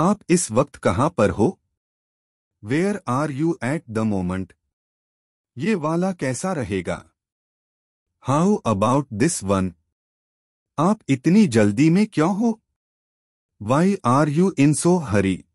आप इस वक्त कहां पर हो where are you at the moment ये वाला कैसा रहेगा हाउ अबाउट दिस वन आप इतनी जल्दी में क्यों हो why are you in so Hari